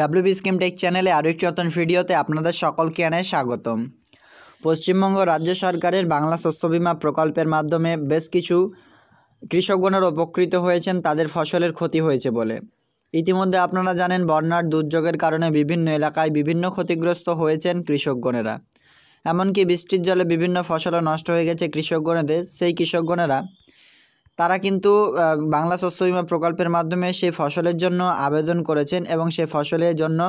WB scheme take চ্যানেলে আরও একটি নতুন ভিডিওতে আপনাদের সকলকে আনায় স্বাগতম পশ্চিমবঙ্গ রাজ্য সরকারের বাংলা শস্য বিমা প্রকল্পের মাধ্যমে বেশ কিছু কৃষকগণের উপকৃত হয়েছেন তাদের ফসলের ক্ষতি হয়েছে বলে ইতিমধ্যে আপনারা জানেন বন্যার দুর্যোগের কারণে বিভিন্ন এলাকায় বিভিন্ন ক্ষতিগ্রস্ত হয়েছেন কৃষকগণেরা এমনকি বৃষ্টির জলে বিভিন্ন ফসলও নষ্ট হয়ে গেছে কৃষকগণেদের সেই কৃষকগণেরা তারা কিন্তু বাংলা শস্য বিমা প্রকল্পের মাধ্যমে সেই ফসলের জন্য আবেদন করেছেন এবং সেই ফসলের জন্য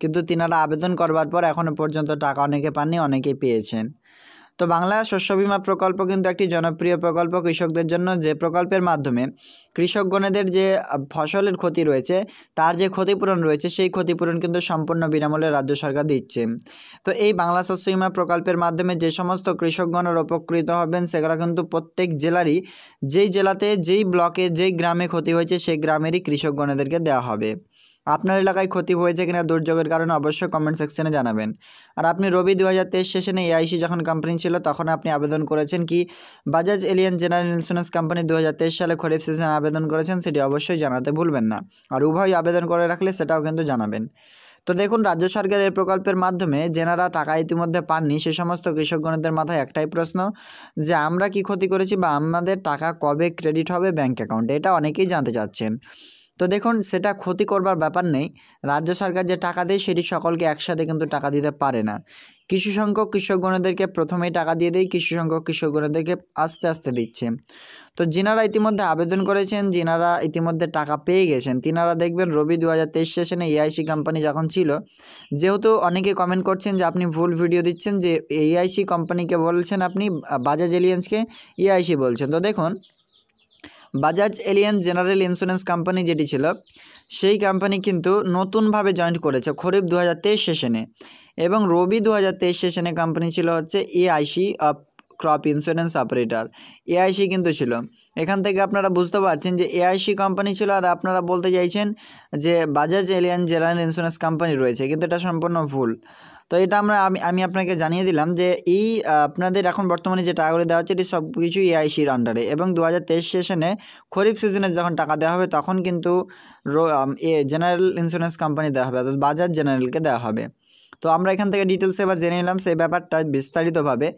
কিন্তু তিনারা আবেদন করবার পর এখনও পর্যন্ত টাকা অনেকে পাননি অনেকেই পেয়েছেন তো বাংলা শস্য বিমা প্রকল্প কিন্তু একটি জনপ্রিয় প্রকল্প কৃষকদের জন্য যে প্রকল্পের মাধ্যমে কৃষকগণেদের যে ফসলের ক্ষতি রয়েছে তার যে ক্ষতিপূরণ রয়েছে সেই ক্ষতিপূরণ কিন্তু সম্পূর্ণ বিনামূল্যে রাজ্য সরকার দিচ্ছে তো এই বাংলা শস্য বিমা প্রকল্পের মাধ্যমে যে সমস্ত কৃষকগণের উপকৃত হবেন সেগুলো কিন্তু প্রত্যেক জেলারই যেই জেলাতে যেই ব্লকে যেই গ্রামে ক্ষতি হয়েছে সেই গ্রামেরই কৃষকগণেদেরকে দেওয়া হবে আপনার এলাকায় ক্ষতি হয়েছে কিনা দুর্যোগের কারণে অবশ্যই কমেন্ট সেকশনে জানাবেন আর আপনি রবি দু হাজার তেইশ সেশনে এআইসি যখন কোম্পানি ছিল তখন আপনি আবেদন করেছেন কি Bajaj Allianz general insurance company দু হাজার তেইশ সালে খরিফ সিজনে আবেদন করেছেন সেটি অবশ্যই জানাতে ভুলবেন না আর উভয় আবেদন করে রাখলে সেটাও কিন্তু জানাবেন তো দেখুন রাজ্য সরকারের প্রকল্পের মাধ্যমে যেনারা টাকা ইতিমধ্যে পাননি সে সমস্ত কৃষকগণদের মাথায় একটাই প্রশ্ন যে আমরা কি ক্ষতি করেছি বা আমাদের টাকা কবে ক্রেডিট হবে ব্যাংক অ্যাকাউন্টে এটা অনেকেই জানতে চাচ্ছেন তো দেখুন সেটা ক্ষতি করবার ব্যাপার নেই রাজ্য সরকার যে টাকা দেয় সেটি সকলকে একসাথে কিন্তু টাকা দিতে পারে না কিছু সংখ্যক কৃষকগণদেরকে প্রথমেই টাকা দিয়ে দেয় কিছু সংখ্যক কৃষকগণদেরকে আস্তে আস্তে দিচ্ছে তো যিনারা ইতিমধ্যে আবেদন করেছেন যিনারা ইতিমধ্যে টাকা পেয়ে গেছেন তিনারা দেখবেন রবি দু হাজার তেইশ সেশনে এআইসি কোম্পানি যখন ছিল যেহেতু অনেকে কমেন্ট করছেন যে আপনি ভুল ভিডিও দিচ্ছেন যে এআইসি কোম্পানিকে বলছেন আপনি বাজাজ এলিয়েন্সকে এআইসি বলছেন তো দেখুন Bajaj Allianz general insurance company যেটি ছিল সেই কোম্পানি কিন্তু নতুনভাবে জয়েন্ট করেছে খরিফ দু হাজার তেইশ সেশনে এবং রবি দু হাজার তেইশ সেশনে কোম্পানি ছিল হচ্ছে AIC of crop insurance operator AIC কিন্তু ছিল এখান থেকে আপনারা বুঝতে পারছেন যে এআইসি কোম্পানি ছিল আর আপনারা বলতে চাইছেন যে Bajaj Allianz general insurance company রয়েছে কিন্তু এটা সম্পূর্ণ ভুল তো এটা আমরা আমি আমি আপনাকে জানিয়ে দিলাম যে এই আপনাদের এখন বর্তমানে যে টাকাগুলি দেওয়া হচ্ছে এটি সব কিছু এআইসির আন্ডারে এবং দু হাজার তেইশ সেশনে খরিফ সিজনে যখন টাকা দেওয়া হবে তখন কিন্তু এ জেনারেল ইন্স্যুরেন্স কোম্পানি দেওয়া হবে অর্থাৎ বাজাজ জেনারেলকে দেওয়া হবে তো আমরা এখান থেকে ডিটেলস এবার জেনে নিলাম সেই ব্যাপারটা বিস্তারিতভাবে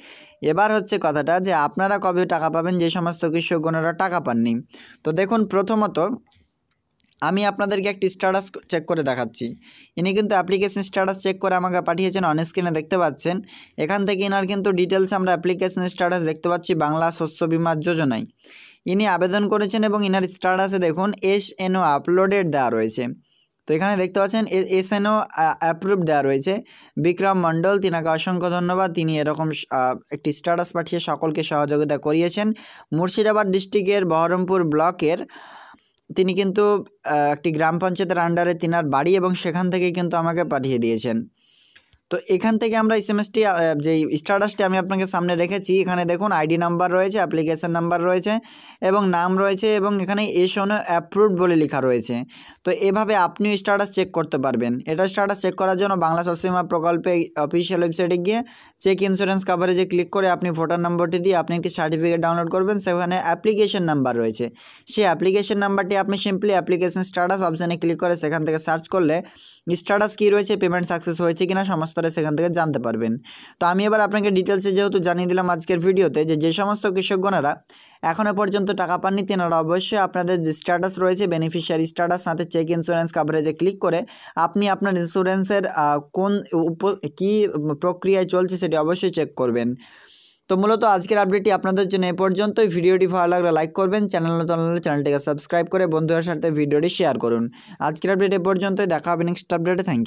এবার হচ্ছে কথাটা যে আপনারা কবে টাকা পাবেন যে সমস্ত কৃষকগণেরা টাকা পাননি তো দেখুন প্রথমত আমি আপনাদেরকে একটি স্ট্যাটাস চেক করে দেখাচ্ছি ইনি কিন্তু অ্যাপ্লিকেশন স্ট্যাটাস চেক করে আমাকে পাঠিয়েছেন অন স্ক্রিনে দেখতে পাচ্ছেন এখান থেকে এনার কিন্তু ডিটেলস আমরা অ্যাপ্লিকেশন স্ট্যাটাস দেখতে পাচ্ছি বাংলা শস্য বিমা যোজনায় ইনি আবেদন করেছেন এবং ইনার স্ট্যাটাসে দেখুন এস এনও আপলোডেড দেওয়া রয়েছে তো এখানে দেখতে পাচ্ছেন এসএনও অ্যাপ্রুভ দেওয়া রয়েছে বিক্রম মণ্ডল তিনাকে অসংখ্য ধন্যবাদ তিনি এরকম একটি স্ট্যাটাস পাঠিয়ে সকলকে সহযোগিতা করিয়েছেন মুর্শিদাবাদ ডিস্ট্রিক্টের বহরমপুর ব্লকের তিনি কিন্তু একটি গ্রাম পঞ্চায়েতের আন্ডারে তিনার বাড়ি এবং সেখান থেকে কিন্তু আমাকে পাঠিয়ে দিয়েছেন তো এখান থেকে আমরা এস এমএসটি যে স্ট্যাটাসটি আমি আপনাকে সামনে রেখেছি এখানে দেখুন আইডি নাম্বার রয়েছে অ্যাপ্লিকেশান নাম্বার রয়েছে এবং নাম রয়েছে এবং এখানে এসন অ্যাপ্রুভড বলে লেখা রয়েছে তো এভাবে আপনিও স্ট্যাটাস চেক করতে পারবেন এটা স্টাটাস চেক করার জন্য বাংলা সসীমা প্রকল্পে অফিসিয়াল ওয়েবসাইটে গিয়ে চেক ইন্স্যুরেন্স কাভারেজে ক্লিক করে আপনি ভোটার নম্বরটি দিয়ে আপনি একটি সার্টিফিকেট ডাউনলোড করবেন সেখানে অ্যাপ্লিকেশন নাম্বার রয়েছে সেই অ্যাপ্লিকেশন নাম্বারটি আপনি সিম্পলি অ্যাপ্লিকেশন স্ট্যাটাস অপশানে ক্লিক করে সেখান থেকে সার্চ করলে স্টাটাস কী রয়েছে পেমেন্ট সাকসেস হয়েছে কিনা সমস্ত পারে সেখান থেকে জানতে পারবেন তো আমি এবার আপনাকে ডিটেলসে যেহেতু জানিয়ে দিলাম আজকের ভিডিওতে যে যে সমস্ত কৃষকগণেরা এখনও পর্যন্ত টাকা পাননি তেনারা অবশ্যই আপনাদের যে স্ট্যাটাস রয়েছে বেনিফিশিয়ারি স্ট্যাটাস সাথে চেক ইন্স্যুরেন্স কাভারেজে ক্লিক করে আপনি আপনার ইন্স্যুরেন্সের কোন উপ কী প্রক্রিয়ায় চলছে সেটি অবশ্যই চেক করবেন তো মূলত আজকের আপডেটটি আপনাদের জন্য এ পর্যন্তই ভিডিওটি ভালো লাগলে লাইক করবেন চ্যানেল নতুন চ্যানেলটিকে সাবস্ক্রাইব করে বন্ধুদের সাথে ভিডিওটি শেয়ার করুন আজকের আপডেট এ পর্যন্তই দেখা হবে নেক্সট আপডেটে থ্যাংক